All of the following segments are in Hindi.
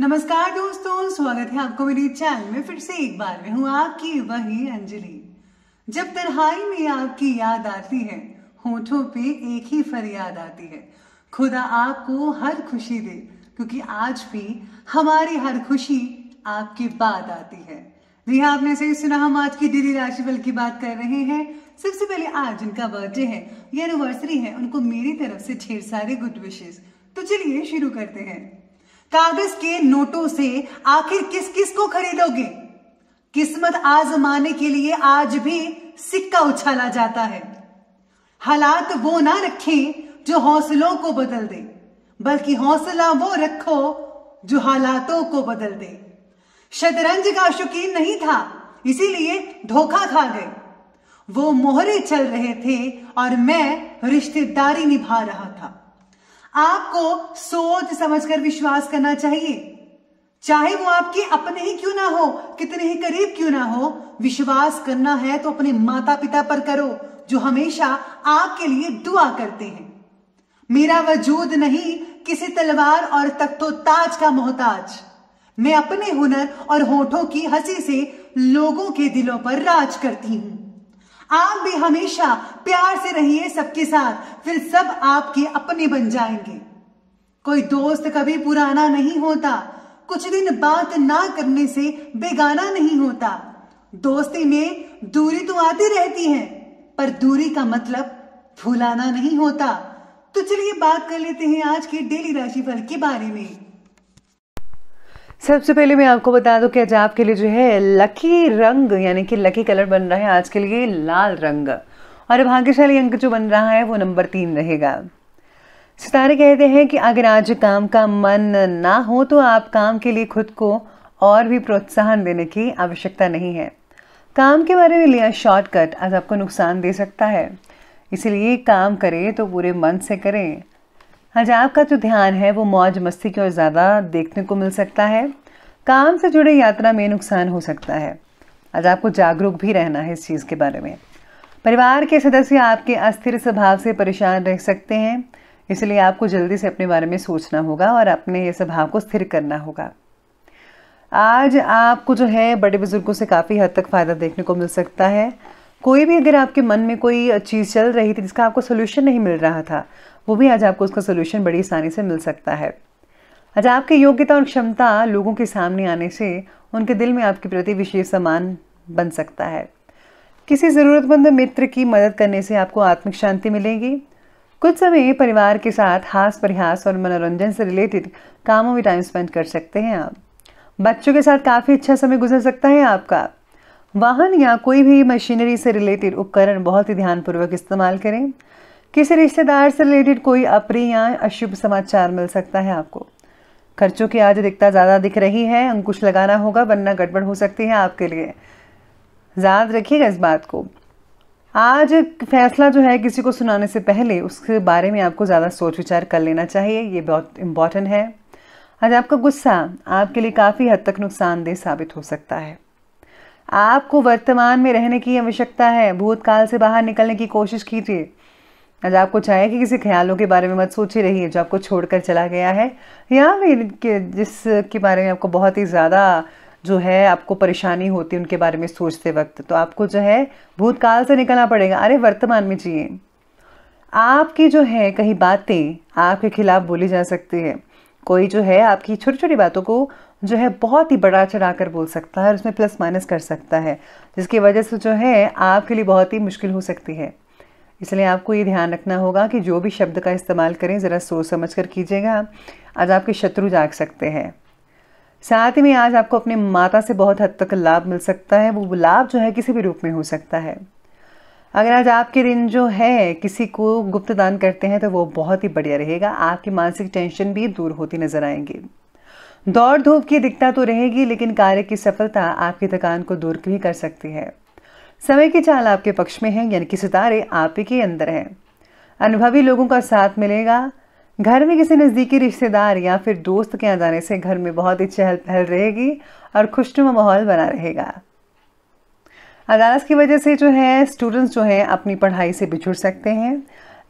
नमस्कार दोस्तों स्वागत है आपको मेरे चैनल में फिर से एक बार मैं हूँ आपकी वही अंजलि जब तरहाई में आपकी याद आती है होठों पे एक ही फरियाद आती है खुदा आपको हर खुशी दे क्योंकि आज भी हमारी हर खुशी आपके बाद आती है जी हाँ, आपने सही सुना हम आज की डेली राशिफल की बात कर रहे हैं सबसे पहले आज जिनका बर्थडे है या एनिवर्सरी है उनको मेरी तरफ से ढेर सारे गुड विशेष तो चलिए शुरू करते हैं कागज के नोटों से आखिर किस किस को खरीदोगे किस्मत आजमाने के लिए आज भी सिक्का उछाला जाता है हालात वो ना रखें जो हौसलों को बदल दे बल्कि हौसला वो रखो जो हालातों को बदल दे शतरंज का शौकीन नहीं था इसीलिए धोखा खा गए वो मोहरे चल रहे थे और मैं रिश्तेदारी निभा रहा था आपको सोच समझकर विश्वास करना चाहिए चाहे वो आपके अपने ही क्यों ना हो कितने ही करीब क्यों ना हो विश्वास करना है तो अपने माता पिता पर करो जो हमेशा आपके लिए दुआ करते हैं मेरा वजूद नहीं किसी तलवार और तख्तो ताज का मोहताज मैं अपने हुनर और होठों की हंसी से लोगों के दिलों पर राज करती हूं आप भी हमेशा प्यार से रहिए सबके साथ फिर सब आपके अपने बन जाएंगे कोई दोस्त कभी पुराना नहीं होता कुछ दिन बात ना करने से बेगाना नहीं होता दोस्ती में दूरी तो आती रहती है पर दूरी का मतलब भुलाना नहीं होता तो चलिए बात कर लेते हैं आज के डेली राशिफल के बारे में सबसे पहले मैं आपको बता दूं कि आज आपके लिए जो है लकी रंग यानी कि लकी कलर बन रहा है आज के लिए लाल रंग और भाग्यशाली अंक जो बन रहा है वो नंबर तीन रहेगा सितारे कहते हैं कि अगर आज काम का मन ना हो तो आप काम के लिए खुद को और भी प्रोत्साहन देने की आवश्यकता नहीं है काम के बारे में लिया शॉर्टकट आज आपको नुकसान दे सकता है इसलिए काम करें तो पूरे मन से करें आज आपका जो ध्यान है वो मौज मस्ती की ओर ज़्यादा देखने को मिल सकता है काम से जुड़े यात्रा में नुकसान हो सकता है आज आपको जागरूक भी रहना है इस चीज़ के बारे में परिवार के सदस्य आपके अस्थिर स्वभाव से परेशान रह सकते हैं इसलिए आपको जल्दी से अपने बारे में सोचना होगा और अपने ये स्वभाव को स्थिर करना होगा आज आपको जो है बड़े बुजुर्गों से काफ़ी हद तक फ़ायदा देखने को मिल सकता है कोई भी अगर आपके मन में कोई चीज़ चल रही थी जिसका आपको सोल्यूशन नहीं मिल रहा था वो भी आज आपको उसका सोल्यूशन बड़ी आसानी से मिल सकता है अच्छा आपकी योग्यता और क्षमता लोगों के सामने आने से उनके दिल में आपके प्रति विशेष सम्मान बन सकता है किसी ज़रूरतमंद मित्र की मदद करने से आपको आत्मिक शांति मिलेगी कुछ समय परिवार के साथ हास परिहास और मनोरंजन से रिलेटेड कामों में टाइम स्पेंड कर सकते हैं आप बच्चों के साथ काफ़ी अच्छा समय गुजर सकता है आपका वाहन या कोई भी मशीनरी से रिलेटेड उपकरण बहुत ही ध्यानपूर्वक इस्तेमाल करें किसी रिश्तेदार से रिलेटेड कोई अप्रिय या अशुभ समाचार मिल सकता है आपको खर्चों की आज अधिकता ज़्यादा दिख रही है अंकुश लगाना होगा वरना गड़बड़ हो सकती है आपके लिए याद रखिएगा इस बात को आज फैसला जो है किसी को सुनाने से पहले उसके बारे में आपको ज़्यादा सोच विचार कर लेना चाहिए ये बहुत इम्पॉर्टेंट है आज आपका गुस्सा आपके लिए काफ़ी हद तक नुकसानदेह साबित हो सकता है आपको वर्तमान में रहने की आवश्यकता है भूतकाल से बाहर निकलने की कोशिश कीजिए आज आपको चाहे कि किसी ख्यालों के बारे में मत सोचे रहिए जो आपको छोड़कर चला गया है या फिर के जिसके बारे में आपको बहुत ही ज़्यादा जो है आपको परेशानी होती है उनके बारे में सोचते वक्त तो आपको जो है भूतकाल से निकलना पड़ेगा अरे वर्तमान में जिए आपकी जो है कहीं बातें आपके खिलाफ बोली जा सकती है कोई जो है आपकी छोटी छोटी बातों को जो है बहुत ही बड़ा चढ़ा कर बोल सकता है और उसमें प्लस माइनस कर सकता है जिसकी वजह से जो है आपके लिए बहुत ही मुश्किल हो सकती है इसलिए आपको ये ध्यान रखना होगा कि जो भी शब्द का इस्तेमाल करें ज़रा सोच समझ कर कीजिएगा आज आपके शत्रु जाग सकते हैं साथ ही में आज आपको अपने माता से बहुत हद तक लाभ मिल सकता है वो लाभ जो है किसी भी रूप में हो सकता है अगर आज आपके दिन जो है किसी को गुप्त दान करते हैं तो वो बहुत ही बढ़िया रहेगा आपकी मानसिक टेंशन भी दूर होती नजर आएंगी दौड़ धूप की दिक्कत तो रहेगी लेकिन कार्य की सफलता आपकी थकान को दूर भी कर सकती है समय की चाल आपके पक्ष में है यानी कि सितारे आप ही के अंदर हैं अनुभवी लोगों का साथ मिलेगा घर में किसी नज़दीकी रिश्तेदार या फिर दोस्त के आ जाने से घर में बहुत ही चहल पहल रहेगी और खुशनुमा माहौल बना रहेगा अदालत की वजह से जो है स्टूडेंट्स जो हैं अपनी पढ़ाई से बिछुड़ सकते हैं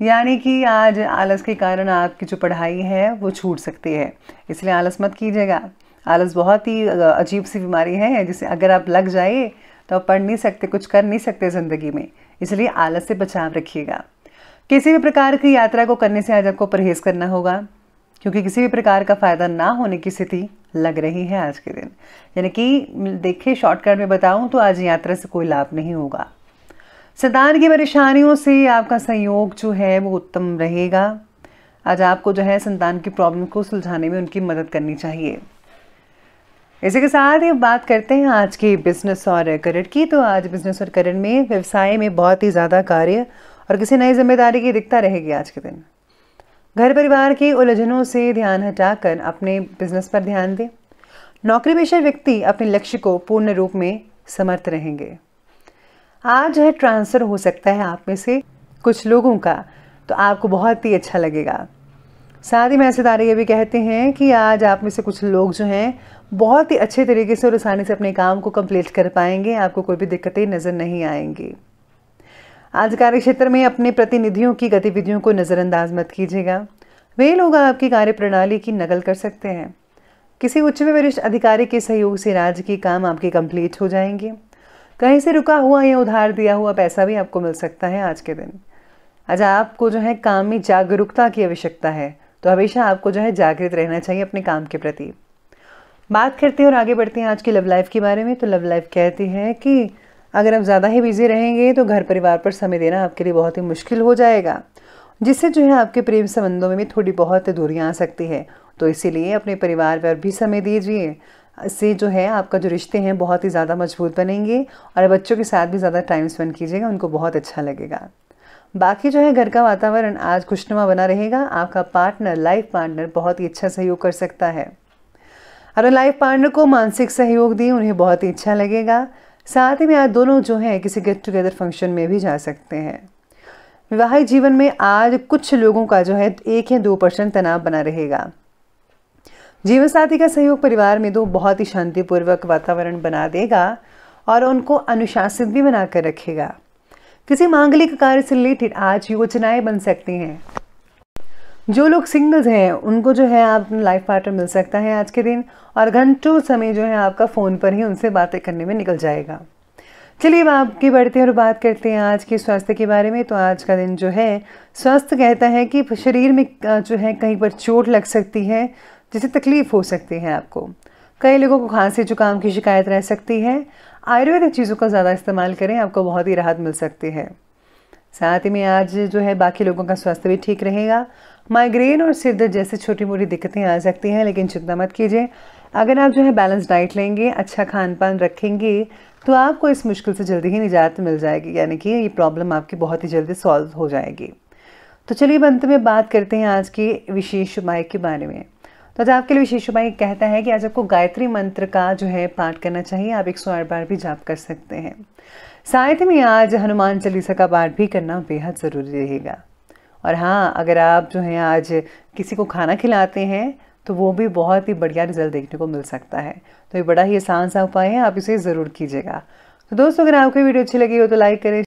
यानी कि आज आलस के कारण आपकी जो पढ़ाई है वो छूट सकती है इसलिए आलस मत कीजिएगा आलस बहुत ही अजीब सी बीमारी है जिसे अगर आप लग जाए तो आप पढ़ नहीं सकते कुछ कर नहीं सकते ज़िंदगी में इसलिए आलस से बचाव रखिएगा किसी भी प्रकार की यात्रा को करने से आज आपको परहेज करना होगा क्योंकि किसी भी प्रकार का फ़ायदा ना होने की स्थिति लग रही है आज के दिन यानी कि देखिए शॉर्टकट में बताऊं तो आज यात्रा से कोई लाभ नहीं होगा संतान की परेशानियों से आपका सहयोग जो है वो उत्तम रहेगा आज आपको जो है संतान की प्रॉब्लम को सुलझाने में उनकी मदद करनी चाहिए इसी के साथ ही बात करते हैं आज की बिजनेस और करियर की तो आज बिजनेस और करियर में व्यवसाय में बहुत ही ज़्यादा कार्य और किसी नई जिम्मेदारी की दिखता रहेगी आज के दिन घर परिवार की उलझनों से ध्यान हटाकर अपने बिजनेस पर ध्यान दें नौकरी पेशा व्यक्ति अपने लक्ष्य को पूर्ण रूप में समर्थ रहेंगे आज है ट्रांसफ़र हो सकता है आप में से कुछ लोगों का तो आपको बहुत ही अच्छा लगेगा साथ ही मैं ऐसे तारे ये भी कहते हैं कि आज आप में से कुछ लोग जो हैं बहुत ही अच्छे तरीके से और आसानी से अपने काम को कंप्लीट कर पाएंगे आपको कोई भी दिक्कतें नज़र नहीं आएंगी आज कार्य क्षेत्र में अपने प्रतिनिधियों की गतिविधियों को नज़रअंदाज मत कीजिएगा वे लोग आपकी कार्य प्रणाली की नकल कर सकते हैं किसी उच्च वरिष्ठ अधिकारी के सहयोग से राज्य के काम आपके कंप्लीट हो जाएंगे कहीं से रुका हुआ या उधार दिया हुआ पैसा भी आपको मिल सकता है आज के दिन आज आपको जो है काम में जागरूकता की आवश्यकता है तो हमेशा आपको जो है जागृत रहना चाहिए अपने काम के प्रति बात करते हैं और आगे बढ़ते हैं आज की लव लाइफ के बारे में तो लव लाइफ कहती है कि अगर आप ज़्यादा ही बिजी रहेंगे तो घर परिवार पर समय देना आपके लिए बहुत ही मुश्किल हो जाएगा जिससे जो है आपके प्रेम संबंधों में भी थोड़ी बहुत दूरियाँ आ सकती है तो इसीलिए अपने परिवार पर भी समय दीजिए इससे जो है आपका जो रिश्ते हैं बहुत ही ज़्यादा मजबूत बनेंगे और बच्चों के साथ भी ज़्यादा टाइम स्पेंड कीजिएगा उनको बहुत अच्छा लगेगा बाकी जो है घर का वातावरण आज खुशनुमा बना रहेगा आपका पार्टनर लाइफ पार्टनर बहुत ही अच्छा सहयोग कर सकता है लाइफ पार्टनर को मानसिक सहयोग दी उन्हें बहुत ही अच्छा लगेगा साथ ही में आज दोनों जो हैं किसी गेट टुगेदर फंक्शन में भी जा सकते हैं वैवाहिक जीवन में आज कुछ लोगों का जो है एक या दो परसेंट तनाव बना रहेगा जीवन साथी का सहयोग परिवार में दो बहुत ही शांतिपूर्वक वातावरण बना देगा और उनको अनुशासित भी बनाकर रखेगा किसी मांगलिक कार्य से रिलेटेड आज योजनाएं बन सकती हैं जो लोग सिंगल्स हैं उनको जो है आप लाइफ पार्टनर मिल सकता है आज के दिन और घंटों समय जो है आपका फ़ोन पर ही उनसे बातें करने में निकल जाएगा चलिए अब आपकी बढ़ते और बात करते हैं आज के स्वास्थ्य के बारे में तो आज का दिन जो है स्वास्थ्य कहता है कि शरीर में जो है कहीं पर चोट लग सकती है जिससे तकलीफ हो सकती है आपको कई लोगों को खांसी जुकाम की शिकायत रह सकती है आयुर्वेदिक चीज़ों का ज़्यादा इस्तेमाल करें आपको बहुत ही राहत मिल सकती है साथ ही में आज जो है बाकी लोगों का स्वास्थ्य भी ठीक रहेगा माइग्रेन और सिर दर्द जैसी छोटी मोटी दिक्कतें आ सकती हैं लेकिन चिंता मत कीजिए अगर आप जो है बैलेंस डाइट लेंगे अच्छा खान पान रखेंगे तो आपको इस मुश्किल से जल्दी ही निजात मिल जाएगी यानी कि ये प्रॉब्लम आपकी बहुत ही जल्दी सॉल्व हो जाएगी तो चलिए अंत में बात करते हैं आज की विशेष उपाय के बारे में तो आज आपके लिए विशेष उपाय कहता है कि आज आपको गायत्री मंत्र का जो है पाठ करना चाहिए आप एक सौ आठ बार भी जाप कर सकते हैं साथ में आज हनुमान चालीसा का पाठ भी करना बेहद ज़रूरी रहेगा और हाँ अगर आप जो हैं आज किसी को खाना खिलाते हैं तो वो भी बहुत ही बढ़िया रिजल्ट देखने को मिल सकता है तो ये बड़ा ही आसान सा उपाय है आप इसे ज़रूर कीजिएगा तो दोस्तों अगर आपको वीडियो अच्छी लगी हो तो लाइक करें